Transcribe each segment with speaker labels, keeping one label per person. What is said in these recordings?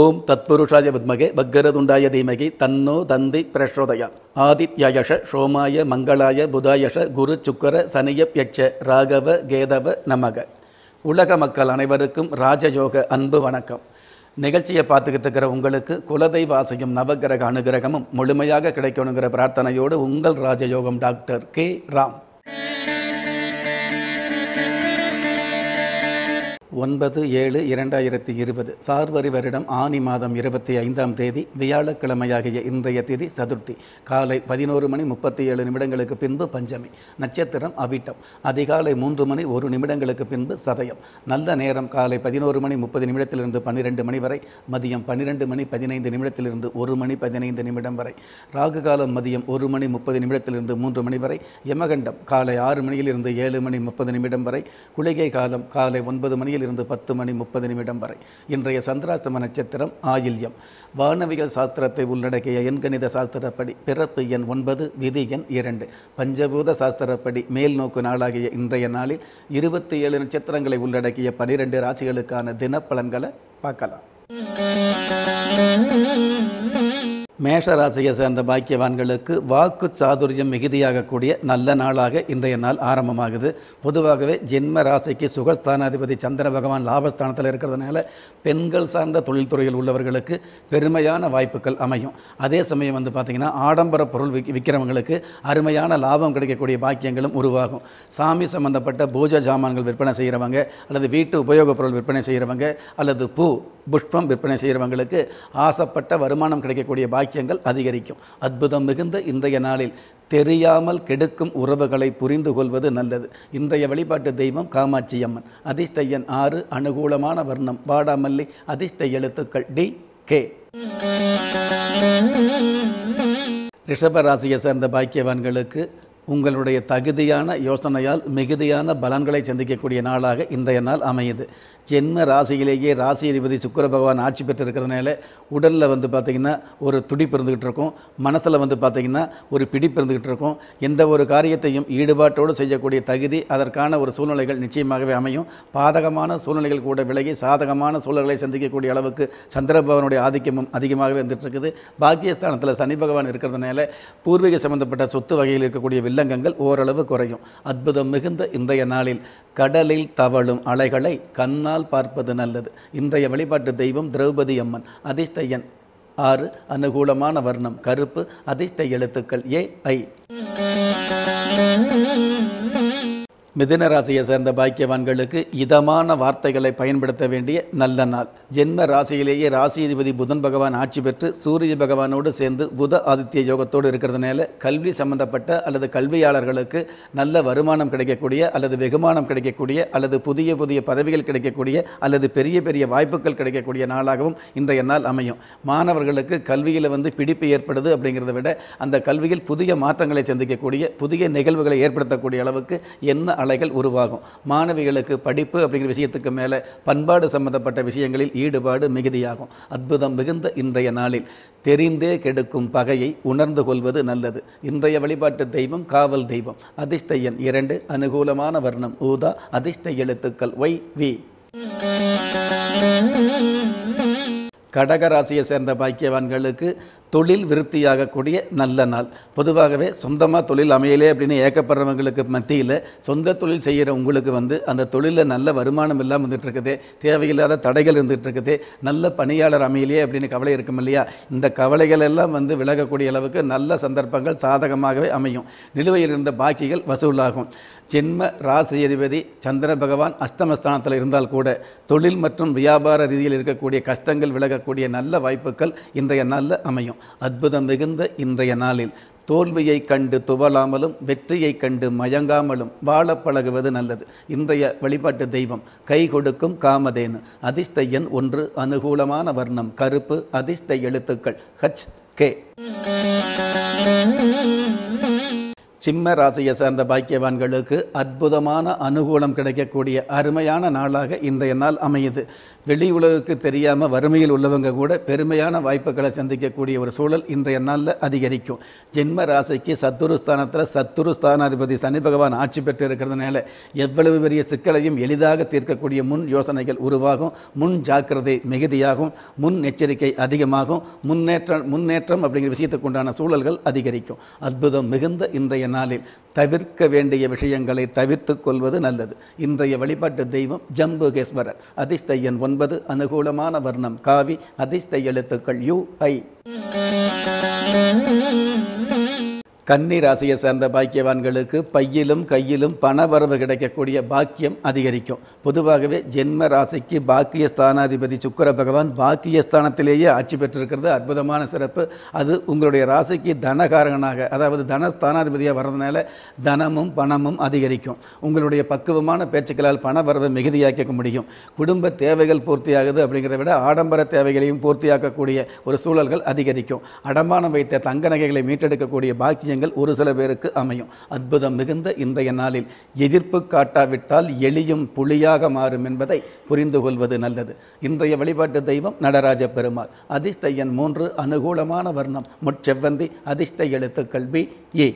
Speaker 1: ஓம் தத்புருஷாய வித்மகே பக்கரதுண்டாய தீமகி தன்னோ தந்தி பிரசோதயா ஆதித்யயஷ சோமாய மங்களாய புதாயஷ குரு சுக்கர பியட்ச ராகவ கேதவ நமக உலக மக்கள் அனைவருக்கும் ராஜயோக அன்பு வணக்கம் நிகழ்ச்சியை பார்த்துக்கிட்டு இருக்கிற உங்களுக்கு குலதெய்வ ஆசையும் நவகிரக அனுகிரகமும் முழுமையாக கிடைக்கணுங்கிற பிரார்த்தனையோடு உங்கள் ராஜயோகம் டாக்டர் கே ராம் ஒன்பது ஏழு இரண்டாயிரத்தி இருபது சார்வரி வருடம் ஆனி மாதம் இருபத்தி ஐந்தாம் தேதி வியாழக்கிழமையாகிய இன்றைய திதி சதுர்த்தி காலை பதினோரு மணி முப்பத்தி ஏழு நிமிடங்களுக்கு பின்பு பஞ்சமி நட்சத்திரம் அவிட்டம் அதிகாலை மூன்று மணி ஒரு நிமிடங்களுக்கு பின்பு சதயம் நல்ல நேரம் காலை பதினோரு மணி முப்பது நிமிடத்திலிருந்து பன்னிரெண்டு மணி வரை மதியம் பன்னிரெண்டு மணி பதினைந்து நிமிடத்திலிருந்து ஒரு மணி பதினைந்து நிமிடம் வரை ராகு காலம் மதியம் ஒரு மணி முப்பது நிமிடத்திலிருந்து மூன்று மணி வரை யமகண்டம் காலை ஆறு மணியிலிருந்து ஏழு மணி முப்பது நிமிடம் வரை குளிகை காலம் காலை ஒன்பது மணியில் இருந்து பத்து மணி முப்பது நிமிடம் வரை இன்றைய சந்திராஷ்டம நட்சத்திரம் ஆயில்யம் வானவியல் சாஸ்திரத்தை உள்ளடக்கிய எண்கணித சாஸ்திரப்படி பிறப்பு எண் ஒன்பது விதி எண் இரண்டு பஞ்சபூத சாஸ்திரப்படி மேல் நோக்கு நாளாகிய இன்றைய நாளில் இருபத்தி ஏழு நட்சத்திரங்களை உள்ளடக்கிய பனிரெண்டு ராசிகளுக்கான தினப்பலன்களை பார்க்கலாம்
Speaker 2: Thank you.
Speaker 1: மேஷராசியை சேர்ந்த பாக்கியவான்களுக்கு வாக்கு சாதுரியம் மிகுதியாகக்கூடிய நல்ல நாளாக இன்றைய நாள் ஆரம்பமாகுது பொதுவாகவே ஜென்ம ராசிக்கு சுகஸ்தானாதிபதி சந்திர பகவான் லாபஸ்தானத்தில் இருக்கிறதுனால பெண்கள் சார்ந்த தொழில்துறையில் உள்ளவர்களுக்கு பெருமையான வாய்ப்புகள் அமையும் அதே சமயம் வந்து பார்த்திங்கன்னா ஆடம்பர பொருள் விற்கிறவங்களுக்கு அருமையான லாபம் கிடைக்கக்கூடிய பாக்கியங்களும் உருவாகும் சாமி சம்பந்தப்பட்ட பூஜா ஜாமான்கள் விற்பனை செய்கிறவங்க அல்லது வீட்டு உபயோகப் பொருள் விற்பனை செய்கிறவங்க அல்லது பூ புஷ்பம் விற்பனை செய்கிறவங்களுக்கு ஆசைப்பட்ட வருமானம் கிடைக்கக்கூடிய பாக்கியம் பாக்கியங்கள் அதிகரிக்கும் அற்புதம் மிகுந்த இன்றைய நாளில் தெரியாமல் கெடுக்கும் உறவுகளை புரிந்து கொள்வது நல்லது இன்றைய வழிபாட்டு தெய்வம் காமாட்சி அம்மன் அதிர்ஷ்டையன் ஆறு அனுகூலமான வர்ணம் வாடாமல்லி அதிர்ஷ்ட எழுத்துக்கள் டி கே ரிஷபராசியை சேர்ந்த பாக்கியவான்களுக்கு உங்களுடைய தகுதியான யோசனையால் மிகுதியான பலன்களை சந்திக்கக்கூடிய நாளாக இன்றைய நாள் அமையுது ஜென்ம ராசியிலேயே ராசி அதிபதி சுக்கர பகவான் ஆட்சி பெற்றிருக்கிறதுனால உடலில் வந்து பார்த்திங்கன்னா ஒரு துடிப்பு இருந்துக்கிட்டு இருக்கும் மனசில் வந்து பார்த்திங்கன்னா ஒரு பிடிப்பு இருந்துக்கிட்டு இருக்கும் எந்த ஒரு காரியத்தையும் ஈடுபாட்டோடு செய்யக்கூடிய தகுதி அதற்கான ஒரு சூழ்நிலைகள் நிச்சயமாகவே அமையும் பாதகமான சூழ்நிலைகள் கூட விலகி சாதகமான சூழல்களை சந்திக்கக்கூடிய அளவுக்கு சந்திரபவனுடைய ஆதிக்கமும் அதிகமாகவே வந்துட்டு பாக்கியஸ்தானத்தில் சனி பகவான் இருக்கிறதுனால பூர்வீக சம்பந்தப்பட்ட சொத்து வகையில் இருக்கக்கூடிய வில்லங்கங்கள் ஓரளவு குறையும் அற்புதம் மிகுந்த இன்றைய நாளில் கடலில் தவழும் அலைகளை கண்ணால் பார்ப்பது நல்லது இன்றைய வழிபாட்டு தெய்வம் திரௌபதி அம்மன் அதிர்ஷ்ட ஆறு அனுகூலமான வர்ணம் கருப்பு அதிர்ஷ்ட எழுத்துக்கள் ஏ ஐ ராசியை சேர்ந்த பாக்கியவான்களுக்கு இதமான வார்த்தைகளை பயன்படுத்த வேண்டிய நல்ல நாள் ஜென்ம ராசியிலேயே ராசிதிபதி புதன் பகவான் ஆட்சி பெற்று சூரிய பகவானோடு சேர்ந்து புத ஆதித்ய யோகத்தோடு இருக்கிறதுனால கல்வி சம்பந்தப்பட்ட அல்லது கல்வியாளர்களுக்கு நல்ல வருமானம் கிடைக்கக்கூடிய அல்லது வெகுமானம் கிடைக்கக்கூடிய அல்லது புதிய புதிய பதவிகள் கிடைக்கக்கூடிய அல்லது பெரிய பெரிய வாய்ப்புகள் கிடைக்கக்கூடிய நாளாகவும் இன்றைய நாள் அமையும் மாணவர்களுக்கு கல்வியில் வந்து பிடிப்பு ஏற்படுது அப்படிங்கிறத விட அந்த கல்வியில் புதிய மாற்றங்களை சந்திக்கக்கூடிய புதிய நிகழ்வுகளை ஏற்படுத்தக்கூடிய அளவுக்கு என்ன அலைகள் உருவாகும் மாணவிகளுக்கு படிப்பு அப்படிங்கிற விஷயத்துக்கு மேலே பண்பாடு சம்பந்தப்பட்ட விஷயங்களில் ஈடுபாடு மிகுதியாகும் அற்புதம் மிகுந்த இன்றைய நாளில் தெரிந்தே கெடுக்கும் பகையை உணர்ந்து கொள்வது நல்லது இன்றைய வழிபாட்டு தெய்வம் காவல் தெய்வம் அதிர்ஷ்ட எண் இரண்டு அனுகூலமான வர்ணம் ஊதா அதிர்ஷ்ட எழுத்துக்கள் ஒய் வி கடகராசியை சேர்ந்த பாக்கியவான்களுக்கு தொழில் விருத்தியாகக்கூடிய நல்ல நாள் பொதுவாகவே சொந்தமாக தொழில் அமையலே அப்படின்னு ஏக்கப்படுறவங்களுக்கு மத்தியில் சொந்த தொழில் செய்கிற உங்களுக்கு வந்து அந்த தொழிலில் நல்ல வருமானம் இல்லாமல் இருக்குது தேவையில்லாத தடைகள் இருந்துகிட்ருக்குது நல்ல பணியாளர் அமையலையே அப்படின்னு கவலை இருக்கும் இல்லையா இந்த கவலைகள் எல்லாம் வந்து விலகக்கூடிய அளவுக்கு நல்ல சந்தர்ப்பங்கள் சாதகமாகவே அமையும் நிலுவையில் இருந்த பாக்கிகள் வசூலாகும் ஜென்ம ராசி அதிபதி சந்திர பகவான் அஸ்தமஸ்தானத்தில் இருந்தால் கூட தொழில் மற்றும் வியாபார ரீதியில் இருக்கக்கூடிய கஷ்டங்கள் விலகக்கூடிய நல்ல வாய்ப்புகள் இன்றைய நாளில் அமையும் அற்புதம் மிகுந்த இன்றைய நாளில் தோல்வியை கண்டு துவலாமலும் வெற்றியை கண்டு மயங்காமலும் வாழ பழகுவது நல்லது இன்றைய வழிபாட்டு தெய்வம் கை கொடுக்கும் காமதேனு அதிர்ஷ்ட எண் ஒன்று அனுகூலமான வர்ணம் கருப்பு அதிர்ஷ்ட எழுத்துக்கள் ஹச் கே சிம்ம ராசியை சார்ந்த பாக்கியவான்களுக்கு அற்புதமான அனுகூலம் கிடைக்கக்கூடிய அருமையான நாளாக இன்றைய நாள் அமையுது வெளி உலகுக்கு தெரியாமல் வறுமையில் உள்ளவங்க கூட பெருமையான வாய்ப்புகளை சந்திக்கக்கூடிய ஒரு சூழல் இன்றைய நாளில் அதிகரிக்கும் ஜென்ம ராசிக்கு சத்துருஸ்தானத்தில் ஸ்தானாதிபதி சனி பகவான் ஆட்சி பெற்று இருக்கிறதுனால எவ்வளவு பெரிய சிக்கலையும் எளிதாக தீர்க்கக்கூடிய முன் யோசனைகள் உருவாகும் முன் ஜாக்கிரதை மிகுதியாகும் முன் எச்சரிக்கை அதிகமாகும் முன்னேற்றம் முன்னேற்றம் அப்படிங்கிற விஷயத்துக்கு உண்டான சூழல்கள் அதிகரிக்கும் அற்புதம் மிகுந்த இன்றைய நாளில் தவிர்க்க வேண்டிய விஷயங்களை தவிர்த்து கொள்வது நல்லது இன்றைய வழிபாட்டு தெய்வம் ஜம்புகேஸ்வரர் அதிஷ்டையன் ஒன்பது அனுகூலமான வர்ணம் காவி அதிஷ்டை எழுத்துக்கள் யூ ஐ கன்னி ராசியை சேர்ந்த பாக்கியவான்களுக்கு பையிலும் கையிலும் பணவரவு கிடைக்கக்கூடிய பாக்கியம் அதிகரிக்கும் பொதுவாகவே ஜென்ம ராசிக்கு பாக்கிய ஸ்தானாதிபதி சுக்கர பகவான் பாக்கிய ஸ்தானத்திலேயே ஆட்சி பெற்றிருக்கிறது அற்புதமான சிறப்பு அது உங்களுடைய ராசிக்கு தனகாரகனாக அதாவது தன ஸ்தானாதிபதியாக வர்றதுனால தனமும் பணமும் அதிகரிக்கும் உங்களுடைய பக்குவமான பேச்சுக்களால் பணவரவை மிகுதியாக்க முடியும் குடும்ப தேவைகள் பூர்த்தியாகுது அப்படிங்கிறத விட ஆடம்பர தேவைகளையும் பூர்த்தியாக்கக்கூடிய ஒரு சூழல்கள் அதிகரிக்கும் அடமானம் வைத்த தங்க நகைகளை மீட்டெடுக்கக்கூடிய பாக்கியம் காரியங்கள் ஒரு சில பேருக்கு அமையும் அற்புதம் மிகுந்த இன்றைய நாளில் எதிர்ப்பு காட்டாவிட்டால் எளியும் புலியாக மாறும் என்பதை புரிந்து கொள்வது நல்லது இன்றைய வழிபாட்டு தெய்வம் நடராஜ பெருமாள் அதிர்ஷ்ட எண் மூன்று அனுகூலமான வர்ணம் முச்செவ்வந்தி அதிர்ஷ்ட எழுத்துக்கள் ஏ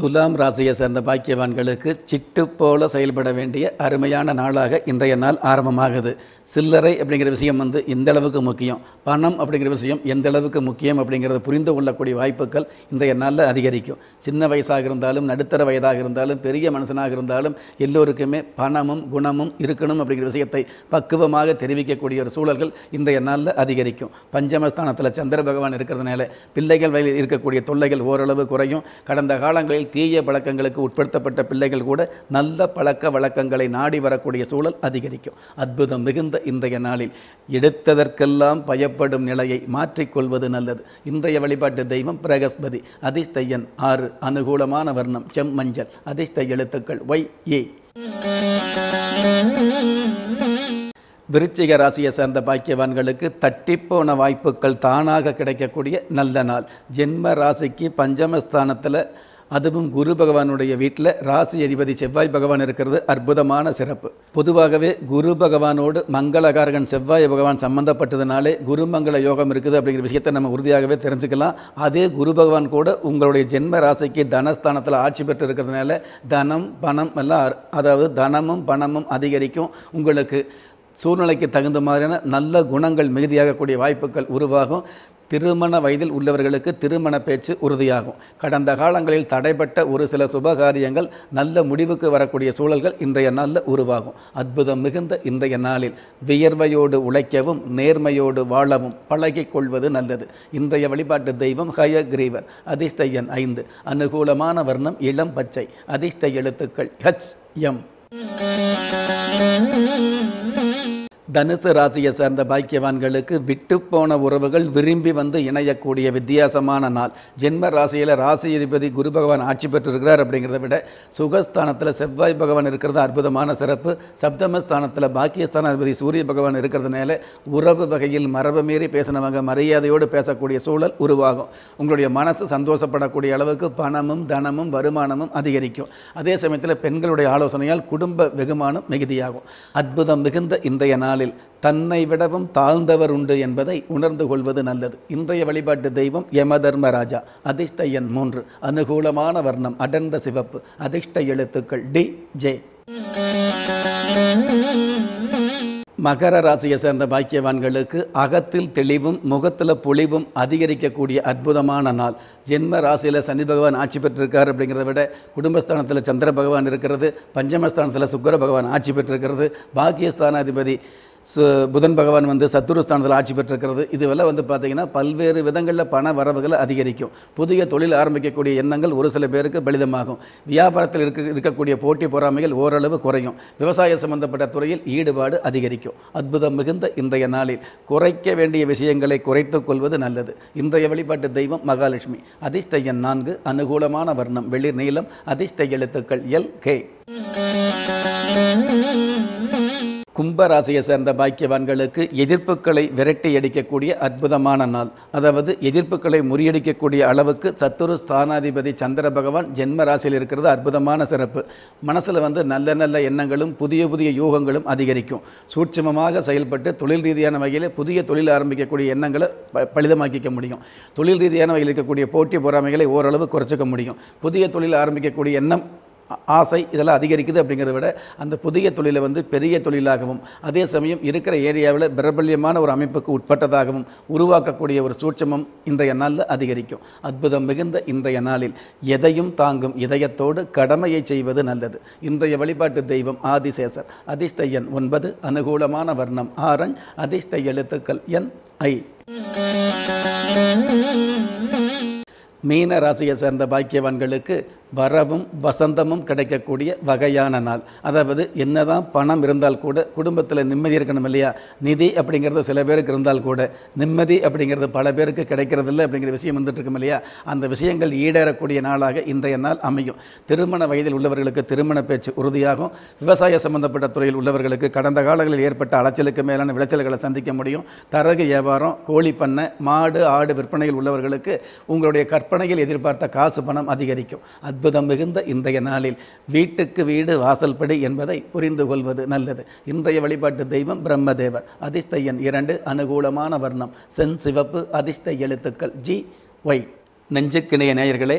Speaker 1: துலாம் ராசியை சேர்ந்த பாக்கியவான்களுக்கு சிட்டு போல செயல்பட வேண்டிய அருமையான நாளாக இன்றைய நாள் ஆரம்பமாகுது சில்லறை அப்படிங்கிற விஷயம் வந்து எந்த அளவுக்கு முக்கியம் பணம் அப்படிங்கிற விஷயம் எந்த அளவுக்கு முக்கியம் அப்படிங்கிறத புரிந்து கொள்ளக்கூடிய வாய்ப்புகள் இன்றைய நாளில் அதிகரிக்கும் சின்ன வயசாக இருந்தாலும் நடுத்தர வயதாக இருந்தாலும் பெரிய மனுஷனாக இருந்தாலும் எல்லோருக்குமே பணமும் குணமும் இருக்கணும் அப்படிங்கிற விஷயத்தை பக்குவமாக தெரிவிக்கக்கூடிய ஒரு சூழல்கள் இன்றைய நாளில் அதிகரிக்கும் பஞ்சமஸ்தானத்தில் சந்திர பகவான் இருக்கிறதுனால பிள்ளைகள் வயலில் இருக்கக்கூடிய தொல்லைகள் ஓரளவு குறையும் கடந்த காலங்களில் தீய பழக்கங்களுக்கு உட்படுத்தப்பட்ட பிள்ளைகள் கூட நல்ல பழக்க வழக்கங்களை நாடி வரக்கூடிய சூழல் அதிகரிக்கும் அற்புதம் மிகுந்த இன்றைய நாளில் எடுத்ததற்கெல்லாம் பயப்படும் நிலையை மாற்றிக்கொள்வது நல்லது இன்றைய வழிபாட்டு தெய்வம் பிரகஸ்பதி அதிஷ்டையன் ஆறு அனுகூலமான வர்ணம் செம்மஞ்சள் அதிர்ஷ்ட எழுத்துக்கள் ஒய் ஏ விருச்சிக ராசியை சேர்ந்த பாக்கியவான்களுக்கு தட்டிப்போன வாய்ப்புகள் தானாக கிடைக்கக்கூடிய நல்ல நாள் ஜென்ம ராசிக்கு பஞ்சமஸ்தானத்தில் அதுவும் குரு பகவானுடைய வீட்டில் ராசி அதிபதி செவ்வாய் பகவான் இருக்கிறது அற்புதமான சிறப்பு பொதுவாகவே குரு பகவானோடு மங்களகாரகன் செவ்வாய் பகவான் சம்பந்தப்பட்டதுனாலே குருமங்கள யோகம் இருக்குது அப்படிங்கிற விஷயத்தை நம்ம உறுதியாகவே தெரிஞ்சுக்கலாம் அதே குரு பகவான் கூட உங்களுடைய ஜென்ம ராசிக்கு தனஸ்தானத்தில் ஆட்சி பெற்று இருக்கிறதுனால தனம் பணம் எல்லாம் அதாவது தனமும் பணமும் அதிகரிக்கும் உங்களுக்கு சூழ்நிலைக்கு தகுந்த மாதிரியான நல்ல குணங்கள் மிகுதியாகக்கூடிய வாய்ப்புகள் உருவாகும் திருமண வயதில் உள்ளவர்களுக்கு திருமண பேச்சு உறுதியாகும் கடந்த காலங்களில் தடைபட்ட ஒரு சில சுபகாரியங்கள் நல்ல முடிவுக்கு வரக்கூடிய சூழல்கள் இன்றைய நாளில் உருவாகும் அற்புதம் மிகுந்த இன்றைய நாளில் வியர்வையோடு உழைக்கவும் நேர்மையோடு வாழவும் பழகிக் கொள்வது நல்லது இன்றைய வழிபாட்டு தெய்வம் ஹயக்ரீவர் அதிர்ஷ்ட எண் ஐந்து அனுகூலமான வர்ணம் இளம் பச்சை அதிர்ஷ்ட எழுத்துக்கள் ஹச் எம் தனுசு ராசியை சேர்ந்த பாக்கியவான்களுக்கு விட்டுப்போன உறவுகள் விரும்பி வந்து இணையக்கூடிய வித்தியாசமான நாள் ஜென்ம ராசியில் ராசி அதிபதி குரு பகவான் ஆட்சி பெற்றிருக்கிறார் அப்படிங்கிறத விட சுகஸ்தானத்தில் செவ்வாய் பகவான் இருக்கிறது அற்புதமான சிறப்பு சப்தமஸ்தானத்தில் பாக்கியஸ்தான அதிபதி சூரிய பகவான் இருக்கிறதுனால உறவு வகையில் மரபு மீறி பேசினவங்க மரியாதையோடு பேசக்கூடிய சூழல் உருவாகும் உங்களுடைய மனசு சந்தோஷப்படக்கூடிய அளவுக்கு பணமும் தனமும் வருமானமும் அதிகரிக்கும் அதே சமயத்தில் பெண்களுடைய ஆலோசனையால் குடும்ப வெகுமானம் மிகுதியாகும் அற்புதம் மிகுந்த இன்றைய நாள் நாளில் தன்னை விடவும் தாழ்ந்தவர் உண்டு என்பதை உணர்ந்து கொள்வது நல்லது இன்றைய வழிபாட்டு தெய்வம் யம ராஜா அதிர்ஷ்ட எண் மூன்று அனுகூலமான வர்ணம் அடர்ந்த சிவப்பு அதிர்ஷ்ட எழுத்துக்கள் டி ஜே மகர ராசியை சேர்ந்த பாக்கியவான்களுக்கு அகத்தில் தெளிவும் முகத்தில் பொழிவும் அதிகரிக்கக்கூடிய அற்புதமான நாள் ஜென்ம ராசியில் சனி பகவான் ஆட்சி பெற்றிருக்கார் அப்படிங்கிறத விட குடும்பஸ்தானத்தில் சந்திர பகவான் இருக்கிறது பஞ்சமஸ்தானத்தில் சுக்கர பகவான் ஆட்சி பெற்றிருக்கிறது பாக்கியஸ்தானாதிபதி புதன் பகவான் வந்து சத்துருஸ்தானத்தில் ஆட்சி பெற்றிருக்கிறது இதுவெல்லாம் வந்து பார்த்திங்கன்னா பல்வேறு விதங்களில் பண வரவுகளை அதிகரிக்கும் புதிய தொழில் ஆரம்பிக்கக்கூடிய எண்ணங்கள் ஒரு சில பேருக்கு பலிதமாகும் வியாபாரத்தில் இருக்க இருக்கக்கூடிய போட்டி பொறாமைகள் ஓரளவு குறையும் விவசாய சம்பந்தப்பட்ட துறையில் ஈடுபாடு அதிகரிக்கும் அற்புதம் மிகுந்த இன்றைய நாளில் குறைக்க வேண்டிய விஷயங்களை குறைத்து கொள்வது நல்லது இன்றைய வழிபாட்டு தெய்வம் மகாலட்சுமி அதிர்ஷ்டையன் நான்கு அனுகூலமான வர்ணம் வெளிர் நீளம் அதிர்ஷ்ட எழுத்துக்கள் எல் கே கும்பராசியை சேர்ந்த பாக்கியவான்களுக்கு எதிர்ப்புகளை விரட்டி அடிக்கக்கூடிய அற்புதமான நாள் அதாவது எதிர்ப்புகளை முறியடிக்கக்கூடிய அளவுக்கு சத்துரு ஸ்தானாதிபதி சந்திர பகவான் ஜென்ம ராசியில் இருக்கிறது அற்புதமான சிறப்பு மனசில் வந்து நல்ல நல்ல எண்ணங்களும் புதிய புதிய யூகங்களும் அதிகரிக்கும் சூட்சமமாக செயல்பட்டு தொழில் ரீதியான வகையில் புதிய தொழில் ஆரம்பிக்கக்கூடிய எண்ணங்களை பலிதமாக்கிக்க முடியும் தொழில் ரீதியான வகையில் இருக்கக்கூடிய போட்டி பொறாமைகளை ஓரளவு குறைச்சிக்க முடியும் புதிய தொழில் ஆரம்பிக்கக்கூடிய எண்ணம் ஆசை இதெல்லாம் அதிகரிக்குது அப்படிங்கிறத விட அந்த புதிய தொழிலை வந்து பெரிய தொழிலாகவும் அதே சமயம் இருக்கிற ஏரியாவில் பிரபல்யமான ஒரு அமைப்புக்கு உட்பட்டதாகவும் உருவாக்கக்கூடிய ஒரு சூட்சமும் இன்றைய நாளில் அதிகரிக்கும் அற்புதம் மிகுந்த இன்றைய நாளில் எதையும் தாங்கும் இதயத்தோடு கடமையை செய்வது நல்லது இன்றைய வழிபாட்டு தெய்வம் ஆதிசேசர் அதிர்ஷ்ட எண் ஒன்பது அனுகூலமான வர்ணம் ஆரஞ்ச் அதிர்ஷ்ட எழுத்துக்கள் எண் ஐ மீன ராசியை சேர்ந்த பாக்கியவான்களுக்கு வரவும் வசந்தமும் கிடைக்கக்கூடிய வகையான நாள் அதாவது என்னதான் பணம் இருந்தால் கூட குடும்பத்தில் நிம்மதி இருக்கணும் இல்லையா நிதி அப்படிங்கிறது சில பேருக்கு இருந்தால் கூட நிம்மதி அப்படிங்கிறது பல பேருக்கு கிடைக்கிறதில்ல அப்படிங்கிற விஷயம் வந்துட்டு இல்லையா அந்த விஷயங்கள் ஈடேறக்கூடிய நாளாக இன்றைய நாள் அமையும் திருமண வயதில் உள்ளவர்களுக்கு திருமண பேச்சு உறுதியாகும் விவசாய சம்பந்தப்பட்ட துறையில் உள்ளவர்களுக்கு கடந்த காலங்களில் ஏற்பட்ட அலைச்சலுக்கு மேலான விளைச்சல்களை சந்திக்க முடியும் தரகு வியாபாரம் கோழி பண்ணை மாடு ஆடு விற்பனையில் உள்ளவர்களுக்கு உங்களுடைய கற்பனையில் எதிர்பார்த்த காசு பணம் அதிகரிக்கும் அது அற்புதம் மிகுந்த இன்றைய நாளில் வீட்டுக்கு வீடு வாசல்படி என்பதை புரிந்து கொள்வது நல்லது இன்றைய வழிபாட்டு தெய்வம் பிரம்மதேவர் அதிர்ஷ்ட எண் இரண்டு அனுகூலமான வர்ணம் சென் சிவப்பு அதிர்ஷ்ட எழுத்துக்கள் ஜி ஒய் நெஞ்சுக்கிணைய நேயர்களே